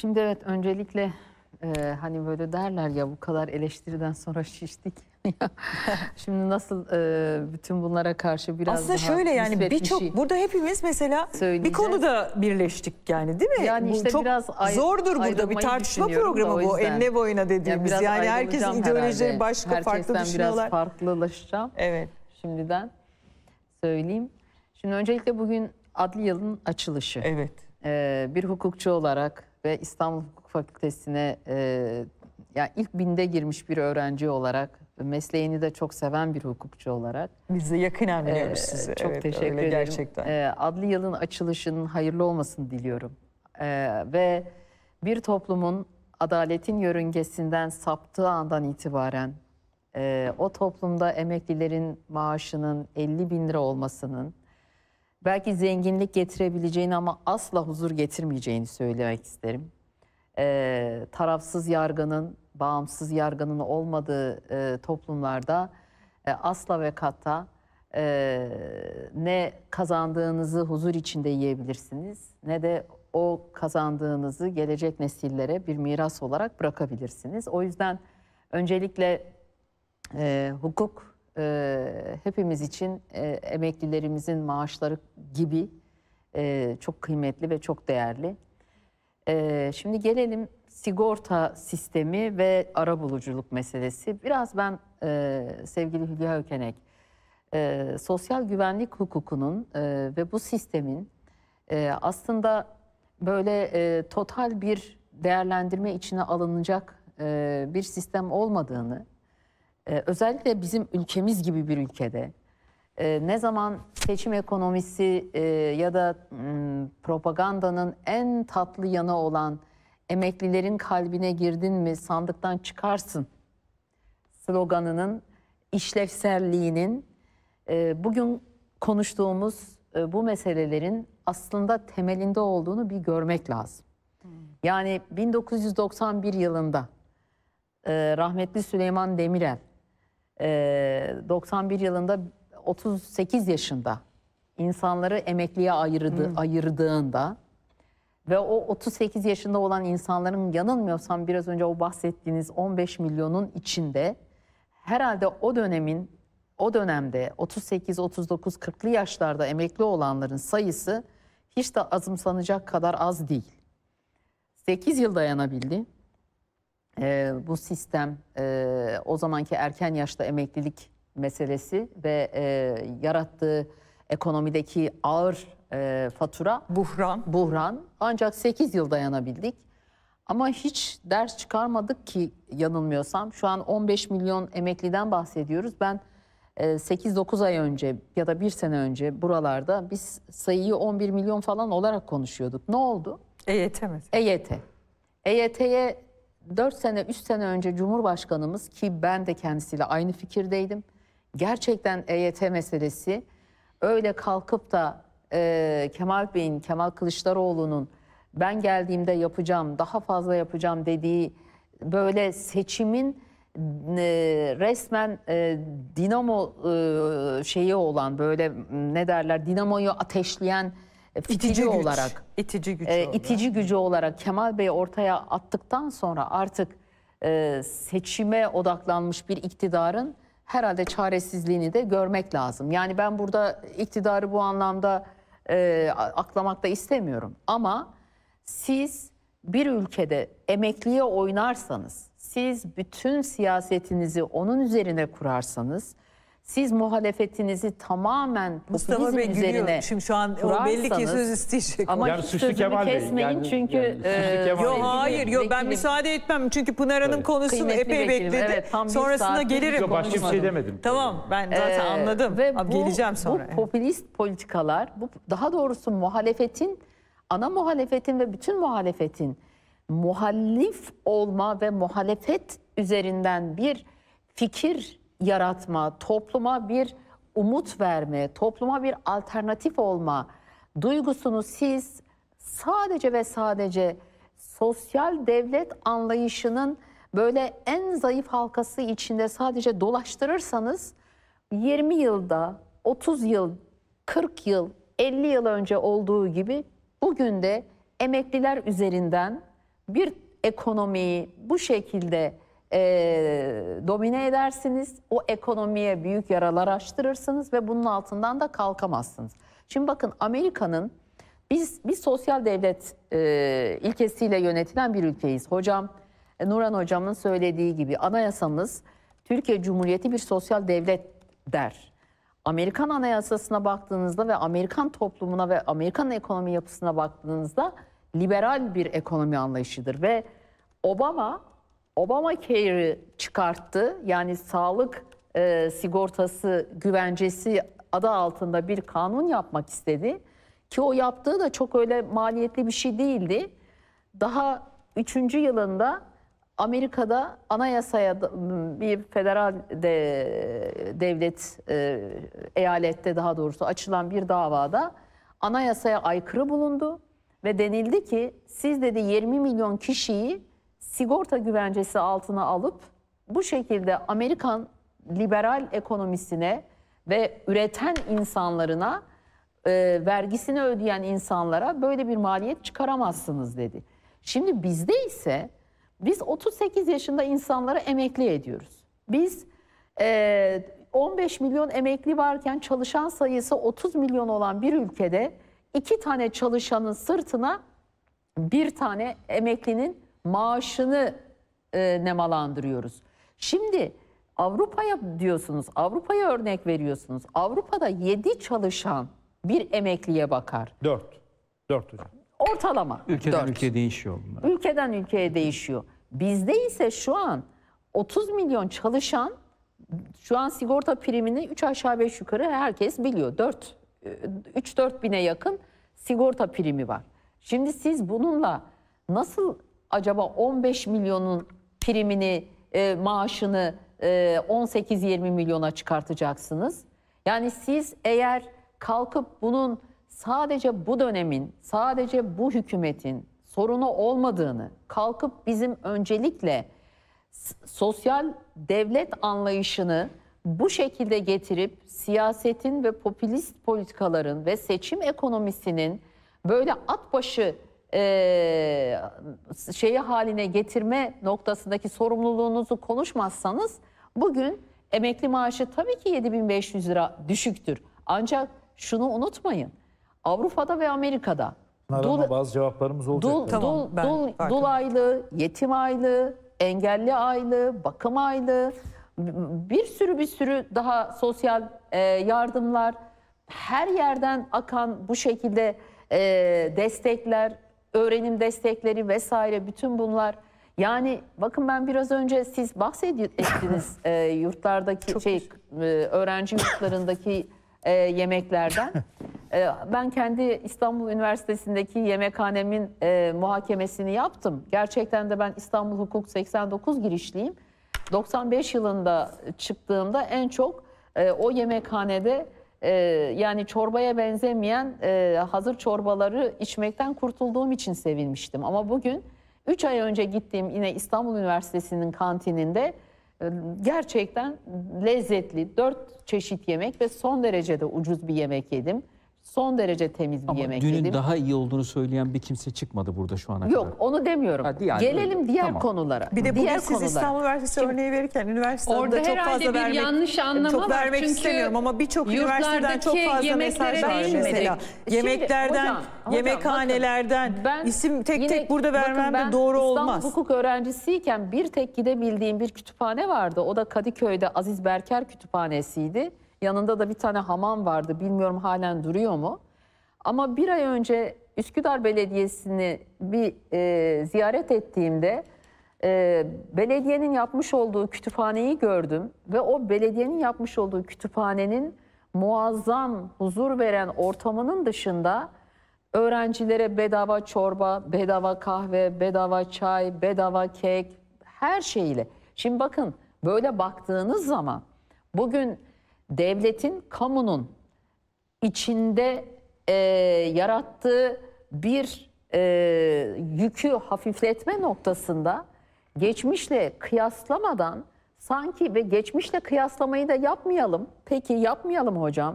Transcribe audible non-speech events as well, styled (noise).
Şimdi evet öncelikle e, hani böyle derler ya bu kadar eleştiriden sonra şiştik. (laughs) Şimdi nasıl e, bütün bunlara karşı biraz Aslında daha şöyle yani birçok şey burada hepimiz mesela bir konuda birleştik yani değil mi? Yani bu çok biraz ay, zordur burada bir tartışma programı bu enine boyuna dediğimiz. Yani, yani herkes ideolojileri başka Herkesten farklı düşünüyorlar. biraz farklılaşacağım. Evet. Şimdiden söyleyeyim. Şimdi öncelikle bugün adli yılın açılışı. Evet. Ee, bir hukukçu olarak ve İstanbul Hukuk Fakültesi'ne e, yani ilk binde girmiş bir öğrenci olarak mesleğini de çok seven bir hukukçu olarak. bizi yakın yakinen biliyoruz ee, Çok evet, teşekkür öyle, ederim. Gerçekten. Ee, adli yılın açılışının hayırlı olmasını diliyorum. Ee, ve bir toplumun adaletin yörüngesinden saptığı andan itibaren e, o toplumda emeklilerin maaşının 50 bin lira olmasının belki zenginlik getirebileceğini ama asla huzur getirmeyeceğini söylemek isterim. E, tarafsız yargının, bağımsız yargının olmadığı e, toplumlarda e, asla ve kata e, ne kazandığınızı huzur içinde yiyebilirsiniz ne de o kazandığınızı gelecek nesillere bir miras olarak bırakabilirsiniz. O yüzden öncelikle e, hukuk e, hepimiz için e, emeklilerimizin maaşları gibi e, çok kıymetli ve çok değerli. E, şimdi gelelim sigorta sistemi ve ara buluculuk meselesi. Biraz ben e, sevgili Hülya Ökenek, e, sosyal güvenlik hukukunun e, ve bu sistemin e, aslında böyle e, total bir değerlendirme içine alınacak e, bir sistem olmadığını ee, özellikle bizim ülkemiz gibi bir ülkede e, ne zaman seçim ekonomisi e, ya da m, hmm, propagandanın en tatlı yanı olan emeklilerin kalbine girdin mi sandıktan çıkarsın sloganının işlevselliğinin e, bugün konuştuğumuz e, bu meselelerin aslında temelinde olduğunu bir görmek lazım. Yani 1991 yılında e, rahmetli Süleyman Demirel e, 91 yılında 38 yaşında insanları emekliye ayırdı, hmm. ayırdığında ve o 38 yaşında olan insanların yanılmıyorsam biraz önce o bahsettiğiniz 15 milyonun içinde herhalde o dönemin o dönemde 38 39 40'lı yaşlarda emekli olanların sayısı hiç de azımsanacak kadar az değil. 8 yıl dayanabildi e, bu sistem e, o zamanki erken yaşta emeklilik meselesi ve e, yarattığı ekonomideki ağır e, fatura buhran buhran ancak 8 yıl dayanabildik. Ama hiç ders çıkarmadık ki yanılmıyorsam. Şu an 15 milyon emekliden bahsediyoruz. Ben 8-9 e, ay önce ya da bir sene önce buralarda biz sayıyı 11 milyon falan olarak konuşuyorduk. Ne oldu? EYT mi? EYT. EYT'ye 4 sene 3 sene önce Cumhurbaşkanımız ki ben de kendisiyle aynı fikirdeydim. Gerçekten EYT meselesi öyle kalkıp da e, Kemal Bey'in, Kemal Kılıçdaroğlu'nun ben geldiğimde yapacağım, daha fazla yapacağım dediği böyle seçimin e, resmen e, dinamo e, şeyi olan böyle ne derler dinamoyu ateşleyen fitili e, itici güç. itici gücü, e, itici gücü olarak Kemal Bey ortaya attıktan sonra artık e, seçime odaklanmış bir iktidarın herhalde çaresizliğini de görmek lazım. Yani ben burada iktidarı bu anlamda e, aklamak da istemiyorum. Ama siz bir ülkede emekliye oynarsanız, siz bütün siyasetinizi onun üzerine kurarsanız siz muhalefetinizi tamamen Mustafa Bey üzerine Şimdi şu an o belli ki söz isteyecek. Ama Yani suçlu Kemal kesmeyin yani- çünkü... yani e, Kemal Yo hayır yo ben müsaade etmem çünkü Pınar Hanım konusunu epey bekledi. evet, tam Sonrasında gelirim Yok başka bir şey demedim. Tamam ben zaten Ee, anladım. Ve Abi, bu- geleceğim sonra. Bu popülist politikalar, bu daha doğrusu muhalefetin, ana muhalefetin ve bütün muhalefetin muhalif olma ve muhalefet üzerinden bir fikir yaratma, topluma bir umut verme, topluma bir alternatif olma duygusunu siz sadece ve sadece sosyal devlet anlayışının böyle en zayıf halkası içinde sadece dolaştırırsanız 20 yılda, 30 yıl, 40 yıl, 50 yıl önce olduğu gibi bugün de emekliler üzerinden bir ekonomiyi bu şekilde e, domine edersiniz. O ekonomiye büyük yaralar açtırırsınız ve bunun altından da kalkamazsınız. Şimdi bakın Amerika'nın biz bir sosyal devlet e, ilkesiyle yönetilen bir ülkeyiz. Hocam e, Nuran hocamın söylediği gibi anayasamız Türkiye Cumhuriyeti bir sosyal devlet der. Amerikan anayasasına baktığınızda ve Amerikan toplumuna ve Amerikan ekonomi yapısına baktığınızda liberal bir ekonomi anlayışıdır ve Obama Obama Care'i çıkarttı. Yani sağlık e, sigortası güvencesi adı altında bir kanun yapmak istedi. Ki o yaptığı da çok öyle maliyetli bir şey değildi. Daha üçüncü yılında Amerika'da anayasaya bir federal de, devlet e, eyalette daha doğrusu açılan bir davada anayasaya aykırı bulundu ve denildi ki siz dedi 20 milyon kişiyi sigorta güvencesi altına alıp bu şekilde Amerikan liberal ekonomisine ve üreten insanlarına e, vergisini ödeyen insanlara böyle bir maliyet çıkaramazsınız dedi. Şimdi bizde ise biz 38 yaşında insanları emekli ediyoruz. Biz e, 15 milyon emekli varken çalışan sayısı 30 milyon olan bir ülkede iki tane çalışanın sırtına bir tane emeklinin maaşını e, nemalandırıyoruz. Şimdi Avrupa'ya diyorsunuz, Avrupa'ya örnek veriyorsunuz. Avrupa'da 7 çalışan bir emekliye bakar. 4. 4 hocam. Ortalama. Ülkeden dört. ülkeye değişiyor bunlar. Ülkeden ülkeye değişiyor. Bizde ise şu an 30 milyon çalışan şu an sigorta primini 3 aşağı 5 yukarı herkes biliyor. 4 3-4 e, bine yakın sigorta primi var. Şimdi siz bununla nasıl acaba 15 milyonun primini, e, maaşını e, 18-20 milyona çıkartacaksınız? Yani siz eğer kalkıp bunun sadece bu dönemin, sadece bu hükümetin sorunu olmadığını, kalkıp bizim öncelikle sosyal devlet anlayışını bu şekilde getirip siyasetin ve popülist politikaların ve seçim ekonomisinin böyle at başı e, şeyi haline getirme noktasındaki sorumluluğunuzu konuşmazsanız bugün emekli maaşı tabii ki 7500 lira düşüktür. Ancak şunu unutmayın. Avrupa'da ve Amerika'da dul, bazı cevaplarımız olacak. Dul, tamam, dul, dul, dul aylığı, yetim aylığı, engelli aylığı, bakım aylığı bir sürü bir sürü daha sosyal e, yardımlar her yerden akan bu şekilde e, destekler öğrenim destekleri vesaire bütün bunlar. Yani bakın ben biraz önce siz bahsettiniz (laughs) e, yurtlardaki Çok şey e, öğrenci yurtlarındaki e, yemeklerden. (laughs) E, ben kendi İstanbul Üniversitesi'ndeki yemekhanemin e, muhakemesini yaptım. Gerçekten de ben İstanbul Hukuk 89 girişliyim. 95 yılında çıktığımda en çok e, o yemekhanede e, yani çorbaya benzemeyen e, hazır çorbaları içmekten kurtulduğum için sevinmiştim. Ama bugün 3 ay önce gittiğim yine İstanbul Üniversitesi'nin kantininde e, gerçekten lezzetli 4 çeşit yemek ve son derece de ucuz bir yemek yedim son derece temiz bir Ama yemek dünün yedim. daha iyi olduğunu söyleyen bir kimse çıkmadı burada şu ana Yok, kadar. Yok onu demiyorum. Ha, yani, Gelelim diğer tamam. konulara. Bir de bugün diğer siz konulara. İstanbul Üniversitesi Şimdi, örneği verirken üniversitede orada çok fazla bir vermek, yanlış anlama çok vermek çünkü istemiyorum ama birçok üniversiteden çok fazla mesaj var mesela. Şimdi, Yemeklerden, hocam, yemekhanelerden hocam, bakın, isim tek yine, tek burada vermem de doğru İstanbul olmaz. İstanbul hukuk öğrencisiyken bir tek gidebildiğim bir kütüphane vardı. O da Kadıköy'de Aziz Berker Kütüphanesi'ydi. Yanında da bir tane hamam vardı. Bilmiyorum halen duruyor mu? Ama bir ay önce Üsküdar Belediyesi'ni bir e, ziyaret ettiğimde e, belediyenin yapmış olduğu kütüphaneyi gördüm. Ve o belediyenin yapmış olduğu kütüphanenin muazzam huzur veren ortamının dışında öğrencilere bedava çorba, bedava kahve, bedava çay, bedava kek her şeyle. Şimdi bakın böyle baktığınız zaman bugün devletin, kamunun içinde e, yarattığı bir e, yükü hafifletme noktasında geçmişle kıyaslamadan sanki ve geçmişle kıyaslamayı da yapmayalım. Peki yapmayalım hocam.